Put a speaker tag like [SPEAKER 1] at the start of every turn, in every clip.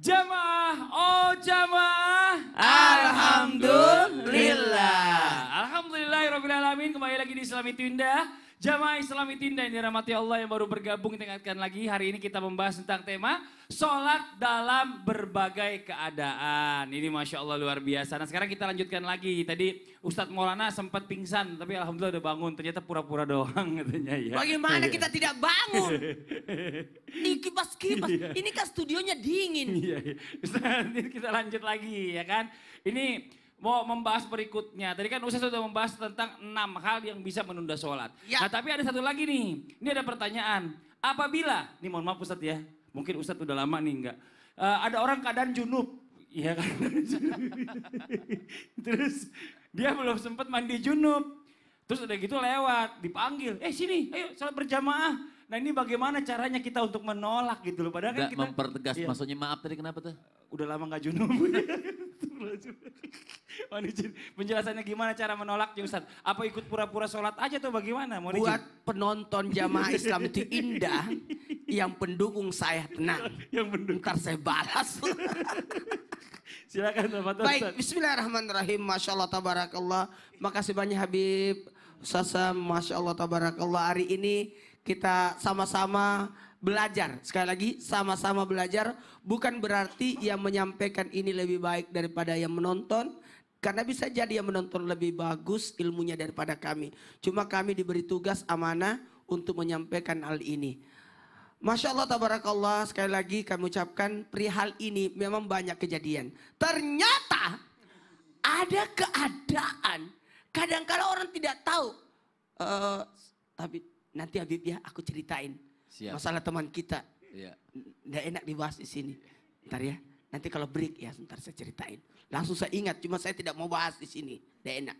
[SPEAKER 1] Jamaah, oh jamaah. Alhamdulillah. Alhamdulillah, Alamin. Kembali lagi di Islami Tunda. Jamaah Islam Itinda yang dirahmati Allah yang baru bergabung tingkatkan lagi. Hari ini kita membahas tentang tema sholat dalam berbagai keadaan. Ini Masya Allah luar biasa. Nah sekarang kita lanjutkan lagi. Tadi Ustadz Maulana sempat pingsan tapi Alhamdulillah udah bangun. Ternyata pura-pura doang katanya ya. Bagaimana kita
[SPEAKER 2] tidak bangun? Ini kipas-kipas. Iya. Ini kan studionya dingin. Iya, iya.
[SPEAKER 1] Ustadz, ini kita lanjut lagi ya kan. Ini mau membahas berikutnya. Tadi kan Ustaz sudah membahas tentang enam hal yang bisa menunda sholat. Ya. Nah tapi ada satu lagi nih, ini ada pertanyaan. Apabila, ini mohon maaf Ustaz ya, mungkin Ustaz udah lama nih enggak. Uh, ada orang keadaan junub, iya kan. Terus dia belum sempat mandi junub. Terus udah gitu lewat, dipanggil, eh sini, ayo sholat berjamaah. Nah ini bagaimana caranya kita untuk menolak gitu loh. Padahal kan kita... mempertegas, iya. maksudnya maaf tadi kenapa tuh? Udah lama gak junub. Wah, penjelasannya gimana cara menolak Ustaz?
[SPEAKER 2] Apa ikut pura-pura sholat aja tuh? bagaimana? Mohon Buat penonton jamaah Islam itu indah, yang pendukung saya tenang. Yang pendukung. Ntar saya balas. Silakan Bapak Baik, bismillahirrahmanirrahim. Masya Allah, tabarakallah. Makasih banyak Habib. Sasa, Masya Allah, tabarakallah. Hari ini kita sama-sama belajar. Sekali lagi, sama-sama belajar bukan berarti yang menyampaikan ini lebih baik daripada yang menonton. Karena bisa jadi yang menonton lebih bagus ilmunya daripada kami. Cuma kami diberi tugas amanah untuk menyampaikan hal ini. Masya Allah tabarakallah sekali lagi kami ucapkan perihal ini memang banyak kejadian. Ternyata ada keadaan. kadang kadang orang tidak tahu. Uh, tapi Nanti Habib ya aku ceritain Siap. masalah teman kita. Iya. Nggak enak dibahas di sini. Ntar ya. Nanti kalau break ya sebentar saya ceritain. Langsung saya ingat, cuma saya tidak mau bahas di sini. Nggak enak.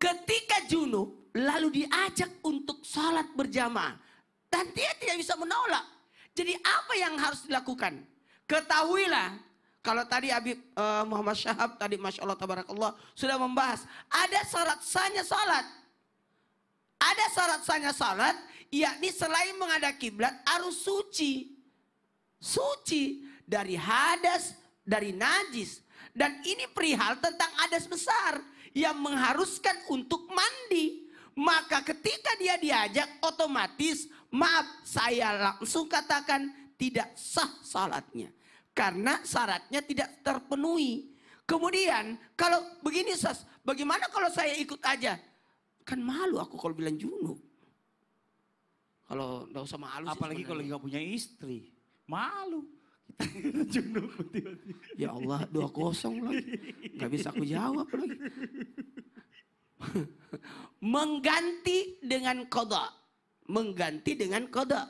[SPEAKER 2] Ketika Juno lalu diajak untuk sholat berjamaah dan dia tidak bisa menolak. Jadi apa yang harus dilakukan? Ketahuilah kalau tadi Habib uh, Muhammad Syahab tadi Masya Allah Tabarakallah sudah membahas ada syarat sahnya sholat. Ada syarat sahnya salat, yakni selain mengada kiblat harus suci. Suci dari hadas, dari najis. Dan ini perihal tentang hadas besar yang mengharuskan untuk mandi. Maka ketika dia diajak otomatis, maaf saya langsung katakan tidak sah salatnya. Karena syaratnya tidak terpenuhi. Kemudian kalau begini sas, bagaimana kalau saya ikut aja? Kan malu aku kalau bilang junub. Kalau nggak usah malu Apalagi kalau nggak punya istri. Malu. junub Ya Allah, dua kosong lagi. Gak bisa aku jawab lagi. Mengganti dengan kodok. Mengganti dengan kodok.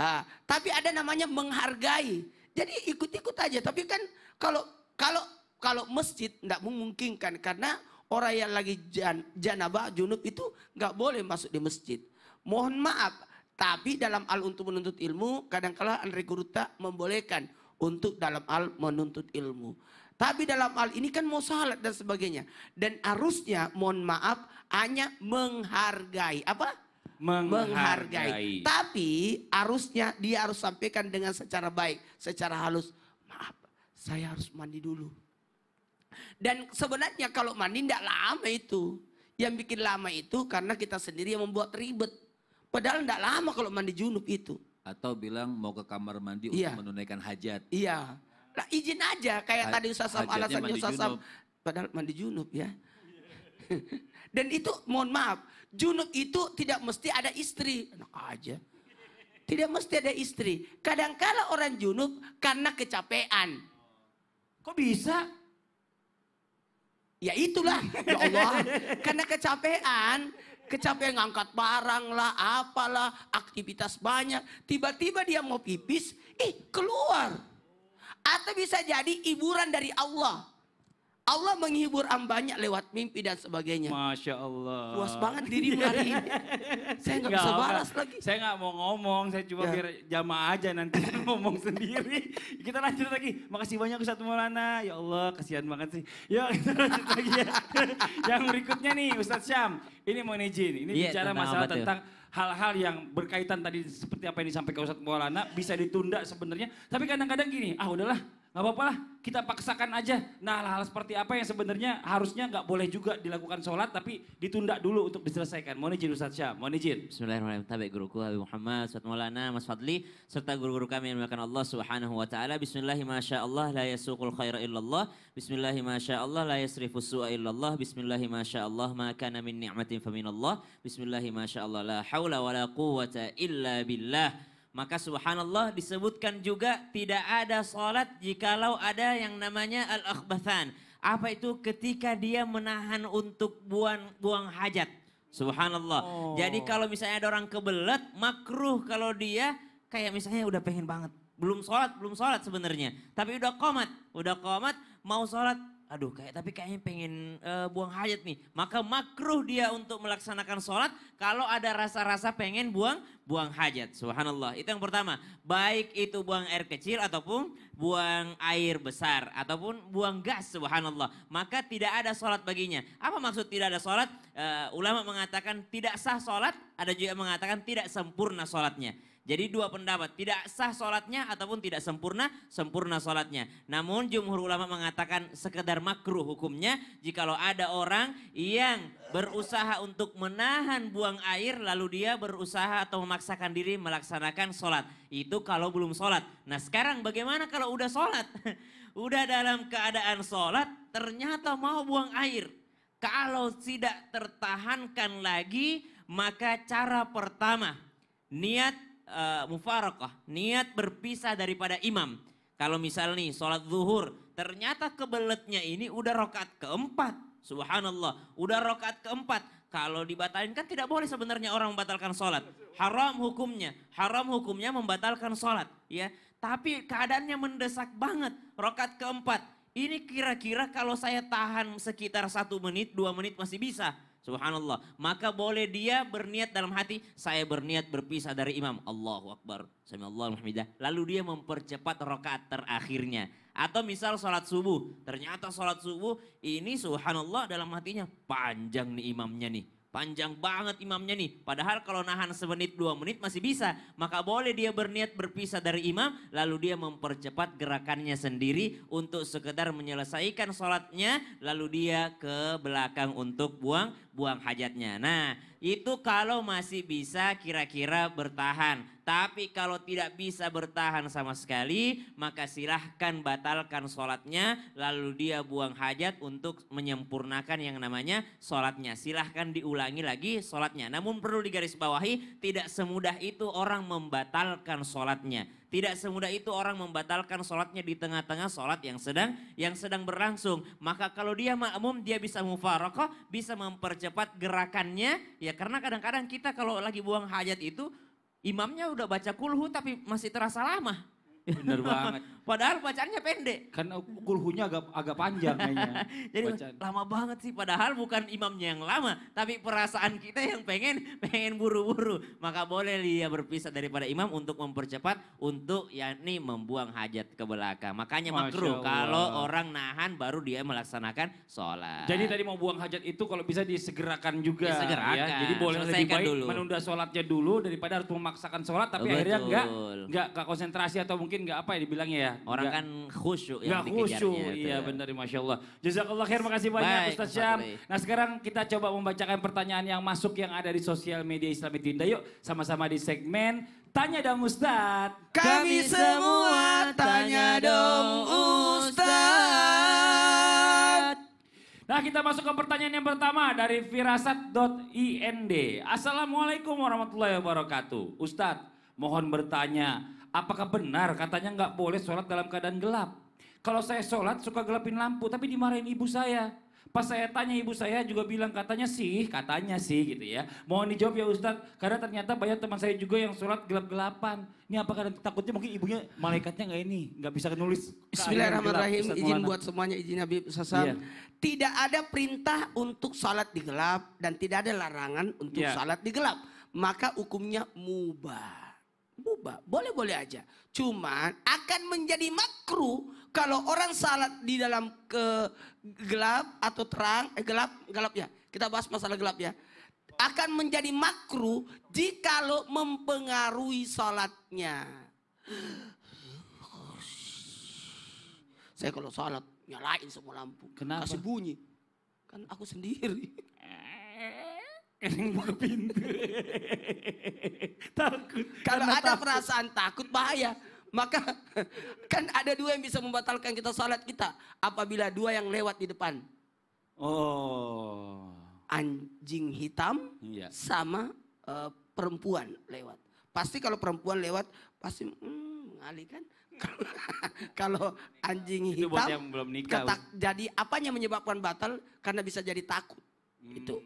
[SPEAKER 2] Ah, tapi ada namanya menghargai. Jadi ikut-ikut aja. Tapi kan kalau kalau kalau masjid tidak memungkinkan karena Orang yang lagi jan, janabah, junub itu nggak boleh masuk di masjid. Mohon maaf, tapi dalam al untuk menuntut ilmu, kadangkala Andre Guruta membolehkan untuk dalam al menuntut ilmu. Tapi dalam hal ini kan mau salat dan sebagainya. Dan arusnya mohon maaf hanya menghargai. Apa? Menghargai. menghargai. Tapi arusnya dia harus sampaikan dengan secara baik. Secara halus. Maaf saya harus mandi dulu. Dan sebenarnya kalau mandi tidak lama itu. Yang bikin lama itu karena kita sendiri yang membuat ribet. Padahal tidak lama kalau mandi junub itu. Atau bilang mau ke kamar mandi iya. untuk menunaikan hajat. Iya. Nah, izin aja kayak ha tadi Ustazam alasan alasannya Padahal mandi junub ya. Dan itu mohon maaf, junub itu tidak mesti ada istri. Enak aja. Tidak mesti ada istri. Kadangkala -kadang orang junub karena kecapean. Kok bisa? Ya itulah, ya Allah. Karena kecapean, kecapean ngangkat barang lah, apalah, aktivitas banyak. Tiba-tiba dia mau pipis, ih keluar. Atau bisa jadi hiburan dari Allah. Allah menghibur ambanya lewat mimpi dan sebagainya. Masya Allah. Puas banget dirimu hari ini.
[SPEAKER 1] saya gak bisa balas lagi. Saya gak mau ngomong, saya cuma ya. biar jamaah aja nanti ngomong sendiri. Kita lanjut lagi. Makasih banyak Ustaz Maulana. Ya Allah, kasihan banget sih. Yuk kita lanjut lagi ya. yang berikutnya nih Ustaz Syam. Ini mau izin, ini ya, bicara tentang masalah tentang hal-hal yang berkaitan tadi seperti apa yang disampaikan Ustaz Maulana bisa ditunda sebenarnya. Tapi kadang-kadang gini, ah udahlah nggak apa-apa lah kita paksakan aja. Nah hal-hal seperti apa yang sebenarnya harusnya nggak boleh juga dilakukan sholat tapi ditunda
[SPEAKER 3] dulu untuk diselesaikan. Mohon izin Ustaz Syah, mohon izin. Bismillahirrahmanirrahim. Tabi guruku Habib Muhammad, Ustaz Maulana, Mas Fadli, serta guru-guru kami yang dimakan Allah subhanahu wa ta'ala. Bismillahirrahmanirrahim. La yasukul khaira illallah. Bismillahirrahmanirrahim. La yasrifu su'a illallah. Bismillahirrahmanirrahim. Ma kana min ni'matin faminallah. Bismillahirrahmanirrahim. La hawla wa la quwata illa billah. Maka subhanallah disebutkan juga tidak ada sholat jikalau ada yang namanya al-akhbathan. Apa itu ketika dia menahan untuk buang, buang hajat. Subhanallah. Oh. Jadi kalau misalnya ada orang kebelet, makruh kalau dia kayak misalnya udah pengen banget. Belum sholat, belum sholat sebenarnya. Tapi udah komat, udah komat mau sholat aduh kayak tapi kayaknya pengen uh, buang hajat nih. Maka makruh dia untuk melaksanakan sholat kalau ada rasa-rasa pengen buang buang hajat. Subhanallah. Itu yang pertama. Baik itu buang air kecil ataupun buang air besar ataupun buang gas. Subhanallah. Maka tidak ada sholat baginya. Apa maksud tidak ada sholat? Uh, ulama mengatakan tidak sah sholat. Ada juga mengatakan tidak sempurna sholatnya. Jadi dua pendapat, tidak sah sholatnya ataupun tidak sempurna, sempurna sholatnya. Namun jumhur ulama mengatakan sekedar makruh hukumnya jikalau ada orang yang berusaha untuk menahan buang air lalu dia berusaha atau memaksakan diri melaksanakan sholat. Itu kalau belum sholat. Nah sekarang bagaimana kalau udah sholat? udah dalam keadaan sholat ternyata mau buang air. Kalau tidak tertahankan lagi maka cara pertama niat uh, mufarakah, niat berpisah daripada imam. Kalau misal nih sholat zuhur, ternyata kebeletnya ini udah rokat keempat. Subhanallah, udah rokat keempat. Kalau dibatalkan kan tidak boleh sebenarnya orang membatalkan sholat. Haram hukumnya, haram hukumnya membatalkan sholat. Ya, tapi keadaannya mendesak banget. Rokat keempat, ini kira-kira kalau saya tahan sekitar satu menit, dua menit masih bisa Subhanallah. Maka boleh dia berniat dalam hati, saya berniat berpisah dari imam. Allahu Akbar. Lalu dia mempercepat rokaat terakhirnya. Atau misal sholat subuh. Ternyata sholat subuh ini subhanallah dalam hatinya panjang nih imamnya nih. Panjang banget imamnya nih. Padahal kalau nahan semenit dua menit masih bisa. Maka boleh dia berniat berpisah dari imam. Lalu dia mempercepat gerakannya sendiri. Untuk sekedar menyelesaikan sholatnya. Lalu dia ke belakang untuk buang buang hajatnya. Nah, itu kalau masih bisa kira-kira bertahan. Tapi kalau tidak bisa bertahan sama sekali, maka silahkan batalkan sholatnya, lalu dia buang hajat untuk menyempurnakan yang namanya sholatnya. Silahkan diulangi lagi sholatnya. Namun perlu digarisbawahi, tidak semudah itu orang membatalkan sholatnya tidak semudah itu orang membatalkan sholatnya di tengah-tengah sholat yang sedang yang sedang berlangsung. Maka kalau dia makmum dia bisa mufarokoh, bisa mempercepat gerakannya. Ya karena kadang-kadang kita kalau lagi buang hajat itu imamnya udah baca kulhu tapi masih terasa lama.
[SPEAKER 1] Bener banget.
[SPEAKER 3] Padahal bacaannya pendek.
[SPEAKER 1] Kan kulhunya agak
[SPEAKER 3] agak panjang kayaknya. Jadi bacaan. lama banget sih. Padahal bukan imamnya yang lama, tapi perasaan kita yang pengen pengen buru-buru. Maka boleh dia berpisah daripada imam untuk mempercepat, untuk yakni membuang hajat ke belakang. Makanya makruh kalau orang nahan baru dia melaksanakan sholat. Jadi tadi mau buang hajat itu kalau bisa disegerakan juga. Ya. Disegerakan. Ya. Jadi boleh Selesaikan lebih baik dulu. menunda
[SPEAKER 1] sholatnya dulu daripada harus memaksakan sholat tapi Betul. akhirnya enggak enggak konsentrasi atau mungkin nggak apa ya dibilangnya ya. Orang gak, kan khusyuk yang dikejarnya. khusyuk, gitu iya ya. benar Masya Allah. Jazakallah khair, makasih banyak Baik, Ustaz Syam. Nah sekarang kita coba membacakan pertanyaan yang masuk yang ada di sosial media Islam itu Indah. Yuk sama-sama di segmen Tanya dong Ustaz. Kami semua tanya dong Ustaz. Nah kita masuk ke pertanyaan yang pertama dari firasat.ind. Assalamualaikum warahmatullahi wabarakatuh. Ustadz mohon bertanya Apakah benar katanya nggak boleh sholat dalam keadaan gelap? Kalau saya sholat suka gelapin lampu, tapi dimarahin ibu saya. Pas saya tanya ibu saya juga bilang katanya sih, katanya sih gitu ya. Mohon dijawab ya Ustadz, karena ternyata banyak teman saya juga yang sholat gelap-gelapan. Ini
[SPEAKER 2] apakah takutnya mungkin ibunya
[SPEAKER 1] malaikatnya nggak ini, nggak bisa nulis. Bismillahirrahmanirrahim, gelap, izin buat
[SPEAKER 2] semuanya, izin Habib Sasam. Iya. Tidak ada perintah untuk sholat di gelap dan tidak ada larangan untuk iya. sholat di gelap. Maka hukumnya mubah mubah. Boleh-boleh aja. Cuman akan menjadi makruh kalau orang salat di dalam ke gelap atau terang, eh, gelap, gelap ya. Kita bahas masalah gelap ya. Akan menjadi makruh jika lo mempengaruhi salatnya. Saya kalau salat nyalain semua lampu. Kenapa? Kasih bunyi. Kan aku sendiri. Eneng buka pintu. takut. Kalau ada takut. perasaan takut bahaya. Maka kan ada dua yang bisa membatalkan kita salat kita. Apabila dua yang lewat di depan. Oh. Anjing hitam iya. sama uh, perempuan lewat. Pasti kalau perempuan lewat pasti hmm, kan? kalau anjing hitam Itu buat yang belum nikah. Ketak, jadi apanya menyebabkan batal karena bisa jadi takut. Hmm. Itu.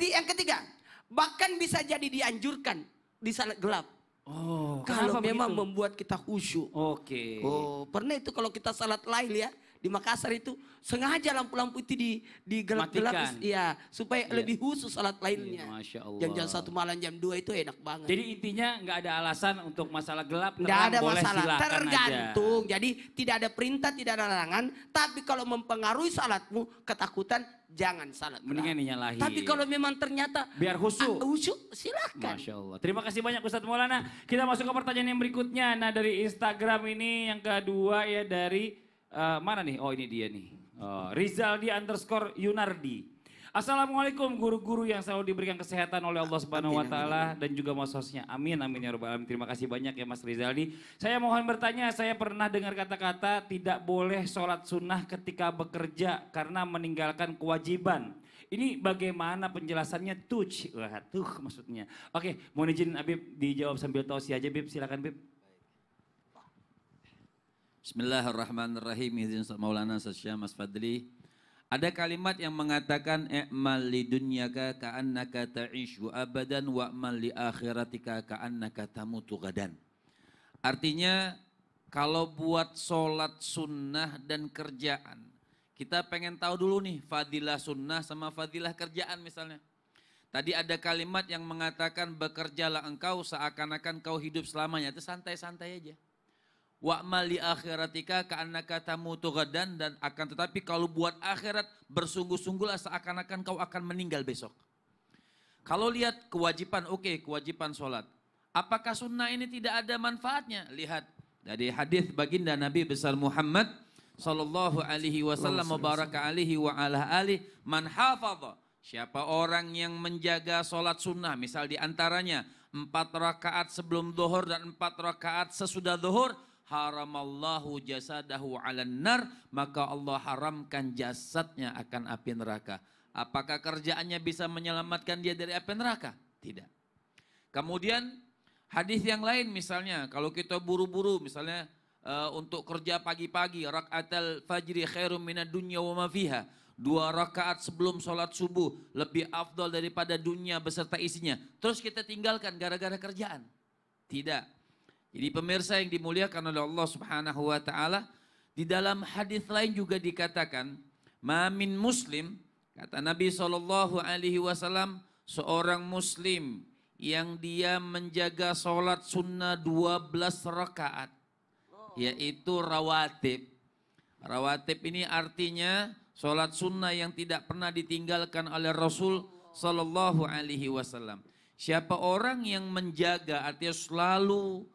[SPEAKER 2] Yang ketiga, bahkan bisa jadi dianjurkan di saat gelap. Oh, kalau memang begitu? membuat kita khusyuk. Oke. Okay. Oh, pernah itu kalau kita salat lail ya, di Makassar itu sengaja lampu-lampu itu di di gelap-gelap iya supaya yeah. lebih khusus salat lainnya. Yeah,
[SPEAKER 1] Masya Jam jam satu
[SPEAKER 2] malam jam dua itu enak banget. Jadi intinya nggak
[SPEAKER 1] ada alasan untuk masalah gelap.
[SPEAKER 2] Nggak ada boleh masalah tergantung. Aja. Jadi tidak ada perintah tidak ada larangan. Tapi kalau mempengaruhi salatmu ketakutan jangan salat. Mendingan
[SPEAKER 1] nyalahi. Tapi kalau
[SPEAKER 2] memang ternyata biar khusus Ah, silakan.
[SPEAKER 1] Masya Allah. Terima kasih banyak Ustadz Maulana. Kita masuk ke pertanyaan yang berikutnya. Nah dari Instagram ini yang kedua ya dari Uh, mana nih? Oh ini dia nih. Uh, Rizaldi underscore Yunardi. Assalamualaikum guru-guru yang selalu diberikan kesehatan oleh Allah Subhanahu wa taala dan juga mas sosnya Amin amin ya rabbal alamin. Terima kasih banyak ya Mas Rizaldi. Saya mohon bertanya, saya pernah dengar kata-kata tidak boleh sholat sunnah ketika bekerja karena meninggalkan kewajiban. Ini bagaimana penjelasannya tuh? Wah, tuh maksudnya. Oke, mau izin Abib dijawab sambil tausi aja Bib, silakan Bib.
[SPEAKER 4] Bismillahirrahmanirrahim. Izin Maulana Sasya Mas Fadli. Ada kalimat yang mengatakan i'mal lidunyaka ka'annaka ta'ishu abadan wa'mal li akhiratika ka'annaka tamutu gadan. Artinya kalau buat sholat sunnah dan kerjaan, kita pengen tahu dulu nih fadilah sunnah sama fadilah kerjaan misalnya. Tadi ada kalimat yang mengatakan bekerjalah engkau seakan-akan kau hidup selamanya. Itu santai-santai aja wa mali akhiratika karena katamu gadan dan akan tetapi kalau buat akhirat bersungguh-sungguhlah seakan-akan kau akan meninggal besok. Kalau lihat kewajiban, oke okay, kewajiban sholat. Apakah sunnah ini tidak ada manfaatnya? Lihat dari hadis baginda Nabi besar Muhammad Sallallahu alaihi wasallam mubarak alaihi wa ala alih Man hafadha Siapa orang yang menjaga sholat sunnah, misal diantaranya empat rakaat sebelum zuhur dan empat rakaat sesudah zuhur haramallahu jasadahu alan nar, maka Allah haramkan jasadnya akan api neraka. Apakah kerjaannya bisa menyelamatkan dia dari api neraka? Tidak. Kemudian hadis yang lain misalnya kalau kita buru-buru misalnya uh, untuk kerja pagi-pagi rakaatul fajri khairum minad dunya wa ma fiha. Dua rakaat sebelum sholat subuh lebih afdol daripada dunia beserta isinya. Terus kita tinggalkan gara-gara kerjaan. Tidak. Jadi pemirsa yang dimuliakan oleh Allah Subhanahu wa taala, di dalam hadis lain juga dikatakan, "Mamin muslim" kata Nabi Shallallahu alaihi wasallam, seorang muslim yang dia menjaga sholat sunnah 12 rakaat yaitu rawatib. Rawatib ini artinya sholat sunnah yang tidak pernah ditinggalkan oleh Rasul Shallallahu alaihi wasallam. Siapa orang yang menjaga artinya selalu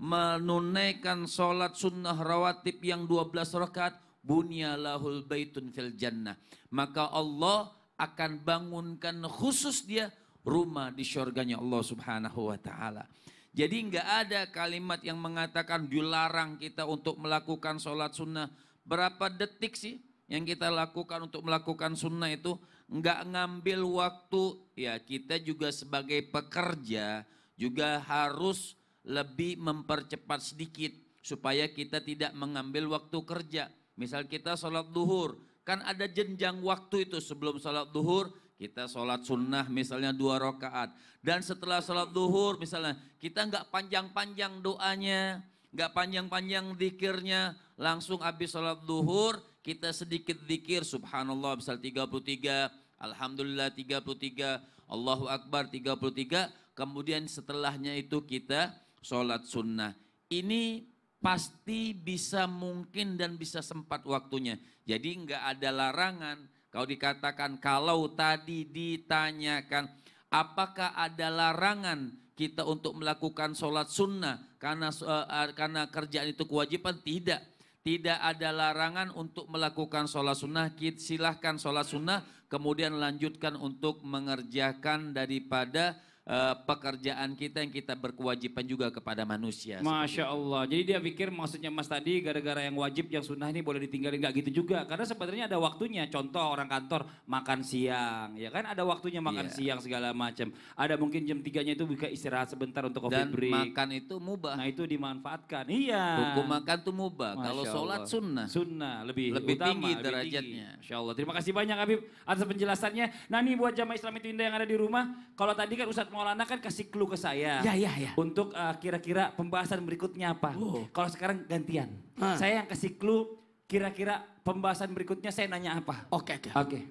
[SPEAKER 4] menunaikan sholat sunnah rawatib yang 12 rakaat bunyalahul baitun fil jannah maka Allah akan bangunkan khusus dia rumah di syurganya Allah subhanahu wa ta'ala jadi nggak ada kalimat yang mengatakan dilarang kita untuk melakukan sholat sunnah berapa detik sih yang kita lakukan untuk melakukan sunnah itu nggak ngambil waktu ya kita juga sebagai pekerja juga harus lebih mempercepat sedikit supaya kita tidak mengambil waktu kerja. Misal kita sholat duhur, kan ada jenjang waktu itu sebelum sholat duhur, kita sholat sunnah misalnya dua rakaat. Dan setelah sholat duhur misalnya, kita nggak panjang-panjang doanya, nggak panjang-panjang dikirnya, langsung habis sholat duhur, kita sedikit dikir, subhanallah misal 33, alhamdulillah 33, Allahu Akbar 33, kemudian setelahnya itu kita sholat sunnah. Ini pasti bisa mungkin dan bisa sempat waktunya. Jadi nggak ada larangan. Kalau dikatakan kalau tadi ditanyakan apakah ada larangan kita untuk melakukan sholat sunnah karena eh, eh, karena kerjaan itu kewajiban tidak tidak ada larangan untuk melakukan sholat sunnah, silahkan sholat sunnah, kemudian lanjutkan untuk mengerjakan daripada Eh, pekerjaan kita yang kita berkewajiban juga kepada manusia. Masya
[SPEAKER 1] Allah. Jadi dia pikir maksudnya mas tadi gara-gara yang wajib yang sunnah ini boleh ditinggalin nggak gitu juga. Karena sebenarnya ada waktunya. Contoh orang kantor makan siang, ya kan ada waktunya makan yeah. siang segala macam. Ada mungkin jam tiganya itu bisa istirahat sebentar untuk coffee Dan break. makan itu mubah. Nah itu dimanfaatkan. Iya. Hukum makan itu mubah. Kalau sholat sunnah. Sunnah lebih lebih utama, tinggi derajatnya. tinggi. Masya Allah. Terima kasih banyak Habib atas penjelasannya. Nah ini buat jamaah Islam itu indah yang ada di rumah. Kalau tadi kan Ustadz Maulana kan kasih clue ke saya. Ya, ya, ya. Untuk uh, kira-kira pembahasan berikutnya apa. Oh. Kalau sekarang gantian. Ha. Ah. Saya yang kasih clue kira-kira pembahasan berikutnya saya nanya apa. Oke, okay, oke. Okay. Okay.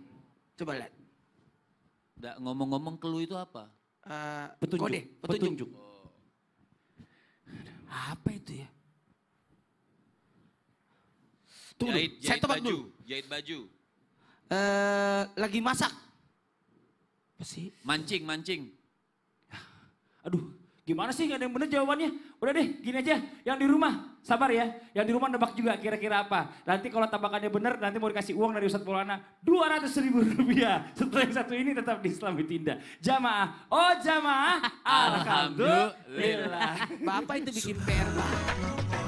[SPEAKER 1] Coba lihat. Nggak ngomong-ngomong clue
[SPEAKER 2] itu apa? Uh, petunjuk. Kode,
[SPEAKER 4] petunjuk. petunjuk. Oh.
[SPEAKER 2] Apa itu ya?
[SPEAKER 3] Tunggu, jahit, jahit saya tebak baju, dulu.
[SPEAKER 4] Jahit baju.
[SPEAKER 1] Uh, lagi masak. Apa sih? Mancing, mancing. Aduh, gimana sih gak ada yang bener jawabannya? Udah deh, gini aja. Yang di rumah, sabar ya. Yang di rumah nebak juga kira-kira apa. Nanti kalau tabakannya bener, nanti mau dikasih uang dari Ustadz Maulana. 200 ribu rupiah. Setelah yang satu ini tetap di Islam ditindak. Jamaah. Oh jamaah. Alhamdulillah. Bapak itu bikin PR.